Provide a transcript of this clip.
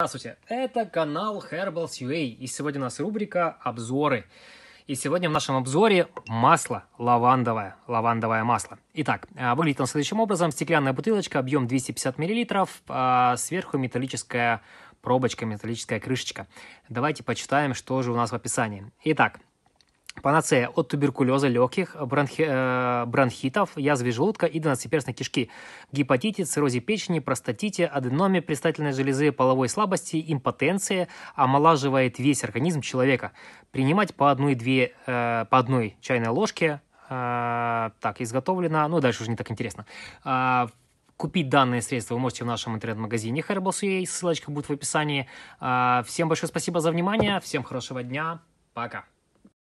Здравствуйте, это канал Herbals UA и сегодня у нас рубрика «Обзоры». И сегодня в нашем обзоре масло лавандовое, лавандовое масло. Итак, а, выглядит он следующим образом. Стеклянная бутылочка, объем 250 мл, а, сверху металлическая пробочка, металлическая крышечка. Давайте почитаем, что же у нас в описании. Итак, Панацея от туберкулеза легких, бронхи, э, бронхитов, язвы желудка и двенадцатиперстной кишки, гепатите, циррозе печени, простатите, аденоме предстательной железы, половой слабости, импотенции, омолаживает весь организм человека. Принимать по одной-две, э, по одной чайной ложке. Э, так, изготовлено, ну дальше уже не так интересно. Э, Купить данное средство вы можете в нашем интернет-магазине Herbals.ua, ссылочка будет в описании. Э, всем большое спасибо за внимание, всем хорошего дня, пока!